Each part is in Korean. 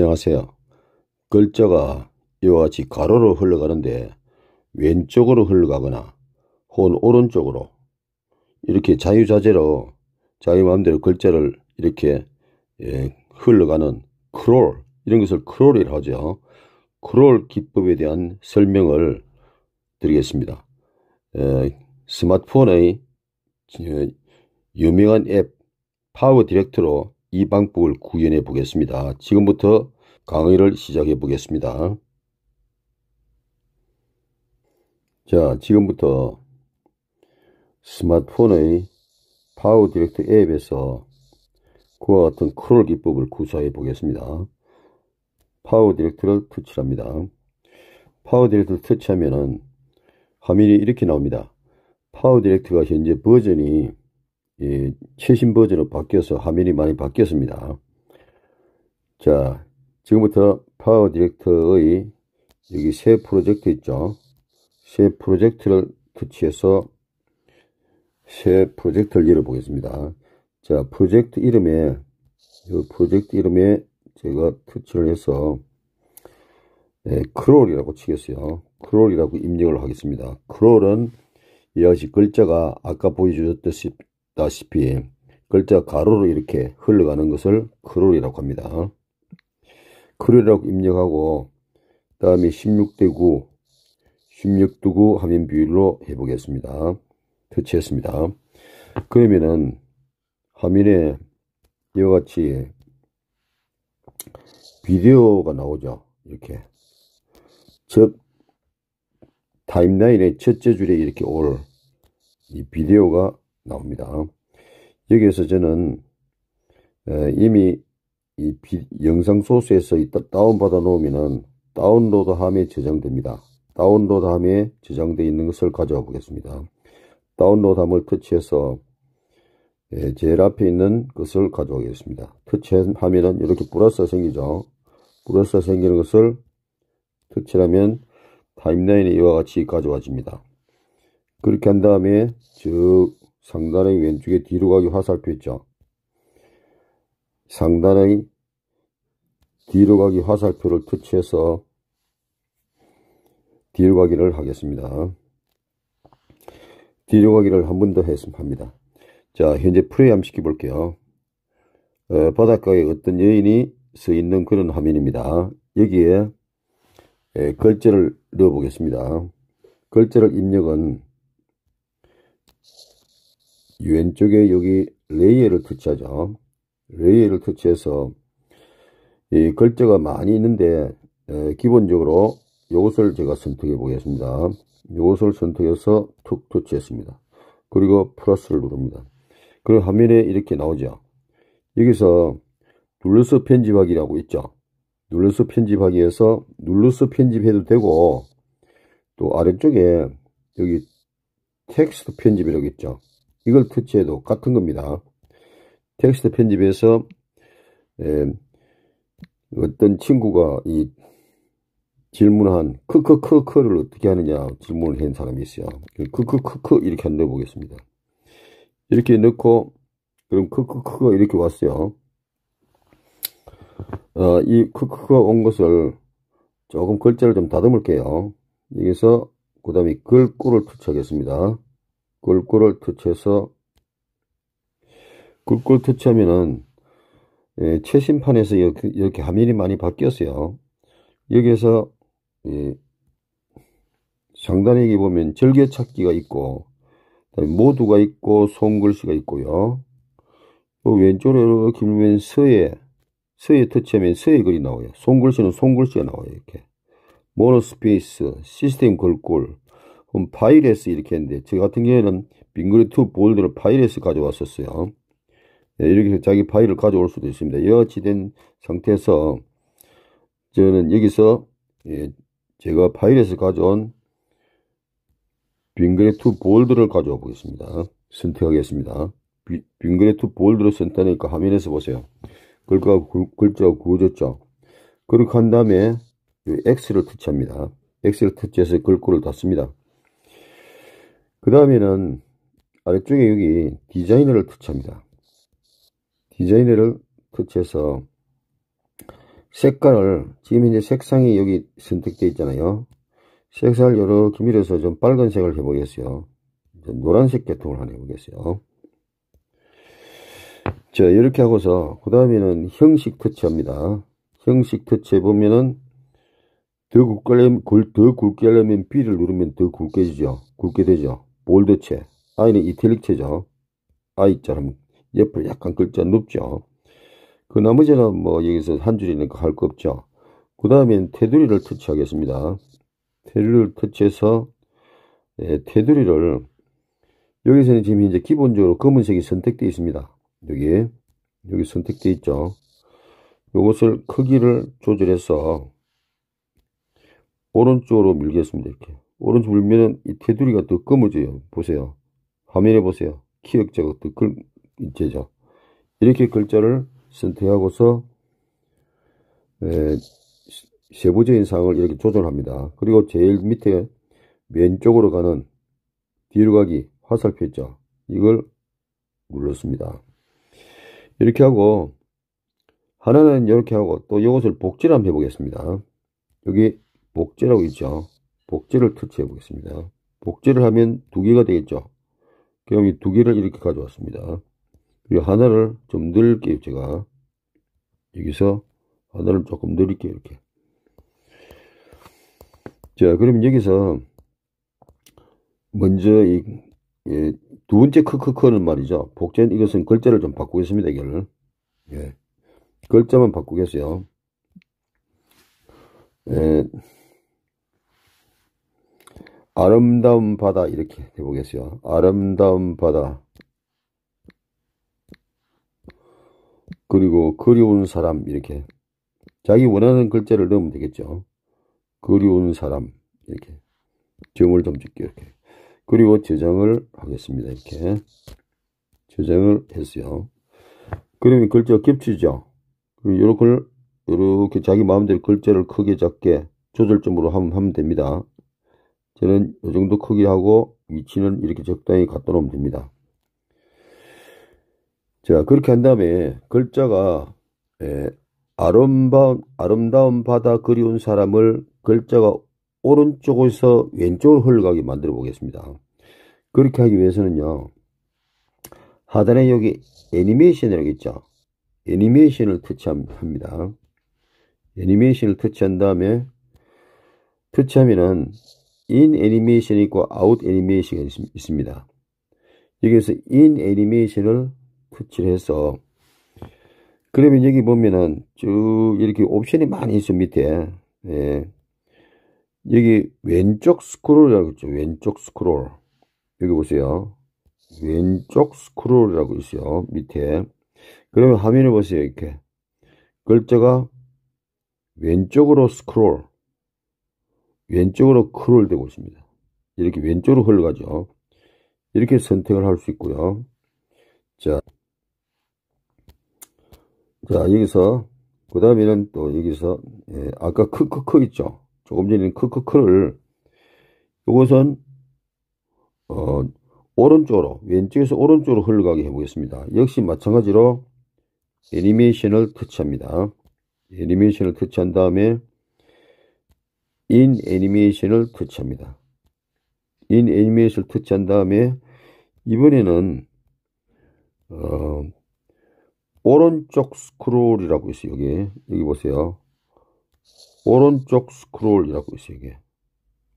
안녕하세요. 글자가 이와 같이 가로로 흘러가는데 왼쪽으로 흘러가거나 혹은 오른쪽으로 이렇게 자유자재로 자기 마음대로 글자를 이렇게 예, 흘러가는 크롤 이런 것을 크롤이라고 하죠. 크롤 기법에 대한 설명을 드리겠습니다. 예, 스마트폰의 예, 유명한 앱 파워 디렉트로 이 방법을 구현해 보겠습니다. 지금부터 강의를 시작해 보겠습니다. 자, 지금부터 스마트폰의 파워 디렉트 앱에서 그와 같은 크롤 기법을 구사해 보겠습니다. 파워 디렉트를 터치합니다. 파워 디렉트를 터치하면은 화면이 이렇게 나옵니다. 파워 디렉트가 현재 버전이 이 최신 버전으로 바뀌어서 화면이 많이 바뀌었습니다. 자, 지금부터 파워 디렉터의 여기 새 프로젝트 있죠. 새 프로젝트를 터치해서 새 프로젝트를 열어보겠습니다. 자, 프로젝트 이름에, 이 프로젝트 이름에 제가 터치를 해서 예, 크롤이라고 치겠어요. 크롤이라고 입력을 하겠습니다. 크롤은 이와 같이 글자가 아까 보여주셨듯이 다시피 글자 가로로 이렇게 흘러가는 것을 크롤이라고 합니다. 크롤이라고 입력하고 다음에 16대 9, 16대 9 화면 비율로 해보겠습니다. 터치했습니다. 그러면은 화면에 이와 같이 비디오가 나오죠. 이렇게 즉 타임라인의 첫째 줄에 이렇게 올 이 비디오가 나옵니다. 여기에서 저는 이미 이 영상 소스에서 다운받아 놓으면 다운로드함에 저장됩니다. 다운로드함에 저장되어 있는 것을 가져와 보겠습니다. 다운로드함을 터치해서 제일 앞에 있는 것을 가져오겠습니다. 터치하면 이렇게 플러스가 생기죠. 플러스가 생기는 것을 터치하면 타임라인에 이와 같이 가져와집니다. 그렇게 한 다음에 즉 상단의 왼쪽에 뒤로 가기 화살표 있죠. 상단의 뒤로 가기 화살표를 터치해서 뒤로 가기를 하겠습니다. 뒤로 가기를 한 번 더 했으면 합니다. 자 현재 프레이 시켜볼게요. 어, 바닷가에 어떤 여인이 서 있는 그런 화면입니다. 여기에 예, 글자를 넣어보겠습니다. 글자를 입력은 왼쪽에 여기 레이어를 터치하죠. 레이어를 터치해서 이 글자가 많이 있는데 기본적으로 이것을 제가 선택해 보겠습니다. 이것을 선택해서 툭 터치했습니다. 그리고 플러스를 누릅니다. 그리고 화면에 이렇게 나오죠. 여기서 눌러서 편집하기라고 있죠. 눌러서 편집하기에서 눌러서 편집해도 되고 또 아래쪽에 여기 텍스트 편집이라고 있죠. 이걸 표치해도 같은 겁니다. 텍스트 편집에서 에, 어떤 친구가 이 질문한 크크크크를 어떻게 하느냐 질문을 한 사람이 있어요. 크크크크 이렇게 한번 넣보겠습니다 이렇게 넣고 그럼 크크크가 이렇게 왔어요. 어, 이 크크크가 온 것을 조금 글자를 좀 다듬을게요. 여기서 그 다음에 글꼴을 투출하겠습니다 꿀꿀을 터치해서 꿀꿀 터치하면은 예, 최신판에서 이렇게, 이렇게, 화면이 많이 바뀌었어요. 여기에서 예, 상단에 보면 절개찾기가 있고 모두가 있고 손글씨가 있고요. 왼쪽으로 이렇게 보면 서예 서예 터치하면 서예 글이 나와요. 손글씨는 손글씨가 나와요. 이렇게 모노스페이스 시스템 글꼴 그럼 파이레스 이렇게 했는데 저 같은 경우에는 빙그레투 볼드를 파이레스 가져왔었어요. 네, 이렇게 자기 파일을 가져올 수도 있습니다. 여치된 상태에서 저는 여기서 예, 제가 파일에서 가져온 빙그레투 볼드를 가져와 보겠습니다. 선택하겠습니다. 빙그레투 볼드를 선택하니까 화면에서 보세요. 글자, 글자가 구워졌죠. 그렇게 한 다음에 X를 터치합니다. X를 터치해서 글꼴을 닫습니다. 그 다음에는 아래쪽에 여기 디자이너를 터치합니다. 디자이너를 터치해서 색깔을 지금 이제 색상이 여기 선택되어 있잖아요. 색상을 이렇게 밀어서 좀 빨간색을 해보겠어요. 노란색 계통을 하나 해보겠어요. 자 이렇게 하고서 그 다음에는 형식 터치합니다. 형식 터치해보면은 더 굵게, 하려면 B를 누르면 더 굵게 지죠. 굵게 되죠. 볼드체 아이는 이탈릭체죠. 아이처럼 옆으로 약간 글자 눕죠. 그 나머지는 뭐 여기서 한 줄이니까 할거 없죠. 그 다음엔 테두리를 터치하겠습니다. 테두리를 터치해서 예, 테두리를 여기서는 지금 이제 기본적으로 검은색이 선택되어 있습니다. 여기 여기 선택되어 있죠. 이것을 크기를 조절해서 오른쪽으로 밀겠습니다. 이렇게 오른쪽 물면은 이 테두리가 더 검어져요. 보세요. 화면에 보세요. 키역자가 더 검, 이제죠. 이렇게 글자를 선택하고서 에, 세부적인 사항을 이렇게 조절합니다. 그리고 제일 밑에 왼쪽으로 가는 뒤로 가기 화살표 있죠. 이걸 눌렀습니다. 이렇게 하고 하나는 이렇게 하고 또 이것을 복제를 한번 해보겠습니다. 여기 복제라고 있죠. 복제를 터치해 보겠습니다. 복제를 하면 두 개가 되겠죠. 그럼 이 두 개를 이렇게 가져왔습니다. 그리고 하나를 좀 늘게요, 제가. 여기서 하나를 조금 늘릴게요, 이렇게. 자, 그러면 여기서 먼저 이, 예, 두 번째 크크크는 말이죠. 복제는 이것은 글자를 좀 바꾸겠습니다, 이거를. 예. 글자만 바꾸겠어요. 예. 아름다운 바다 이렇게 해보겠어요. 아름다운 바다 그리고 그리운 사람 이렇게 자기 원하는 글자를 넣으면 되겠죠. 그리운 사람 이렇게 점을 좀 줄게요. 이렇게. 그리고 저장을 하겠습니다. 이렇게 저장을 했어요. 그러면 글자가 겹치죠. 그리고 이렇게, 이렇게 자기 마음대로 글자를 크게 작게 조절점으로 하면, 하면 됩니다. 저는 이 정도 크기하고 위치는 이렇게 적당히 갖다 놓으면 됩니다. 자 그렇게 한 다음에 글자가 예, 아름다운, 아름다운 바다 그리운 사람을 글자가 오른쪽에서 왼쪽으로 흘러가게 만들어 보겠습니다. 그렇게 하기 위해서는요. 하단에 여기 애니메이션이라고 있죠. 애니메이션을 터치합니다. 애니메이션을 터치한 다음에 터치하면은 인 애니메이션이 있고 아웃 애니메이션이 있습니다. 여기에서 인 애니메이션을 터치해서 그러면 여기 보면은 쭉 이렇게 옵션이 많이 있어 밑에 예. 여기 왼쪽 스크롤이라고 있죠 왼쪽 스크롤 여기 보세요 왼쪽 스크롤이라고 있어요 밑에 그러면 화면을 보세요 이렇게 글자가 왼쪽으로 스크롤 왼쪽으로 크롤되고 있습니다. 이렇게 왼쪽으로 흘러가죠. 이렇게 선택을 할 수 있고요. 자, 자 여기서 그 다음에는 또 여기서 예, 아까 크크크 있죠. 조금 전에 크크크를 이것은 어, 오른쪽으로 왼쪽에서 오른쪽으로 흘러가게 해보겠습니다. 역시 마찬가지로 애니메이션을 터치합니다. 애니메이션을 터치한 다음에 인 애니메이션을 터치합니다. 인 애니메이션을 터치한 다음에 이번에는 어, 오른쪽 스크롤이라고 있어요. 여기 여기 보세요. 오른쪽 스크롤이라고 있어요. 이게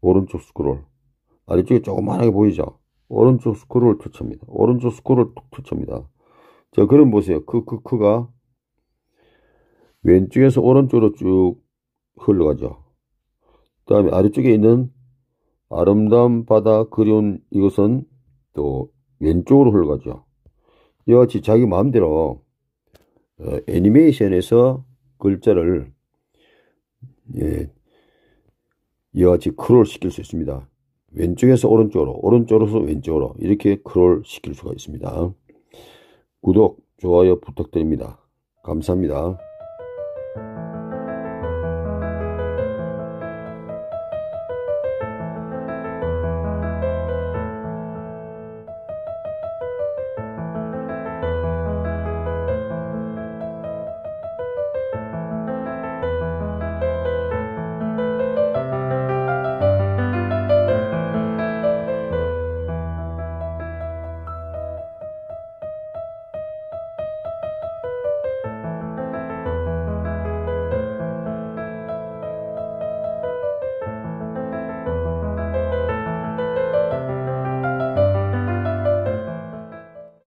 오른쪽 스크롤 아래쪽에 조그만하게 보이죠. 오른쪽 스크롤 터치합니다. 오른쪽 스크롤 터치합니다. 자 그럼 보세요. 그 크크가 그, 왼쪽에서 오른쪽으로 쭉 흘러가죠. 그 다음에 아래쪽에 있는 아름다운 바다 그리운 이것은 또 왼쪽으로 흘러가죠. 이와 같이 자기 마음대로 어, 애니메이션에서 글자를 예, 이와 같이 크롤 시킬 수 있습니다. 왼쪽에서 오른쪽으로, 오른쪽으로서 왼쪽으로 이렇게 크롤 시킬 수가 있습니다. 구독, 좋아요 부탁드립니다. 감사합니다.